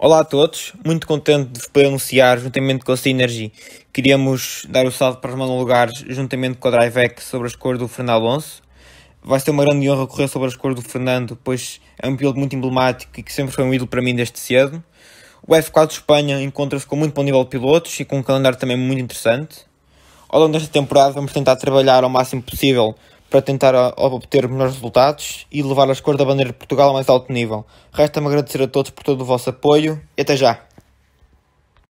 Olá a todos, muito contente de vos poder anunciar, juntamente com a Synergy, queríamos dar o salto para os monologares, juntamente com a DriveX, sobre as cores do Fernando Alonso. Vai ser uma grande honra correr sobre as cores do Fernando, pois é um piloto muito emblemático e que sempre foi um ídolo para mim desde cedo. O F4 de Espanha encontra-se com muito bom nível de pilotos e com um calendário também muito interessante. Ao longo desta temporada vamos tentar trabalhar ao máximo possível para tentar ah, obter melhores resultados e levar as cores da bandeira de Portugal a mais alto nível. Resta-me agradecer a todos por todo o vosso apoio e até já!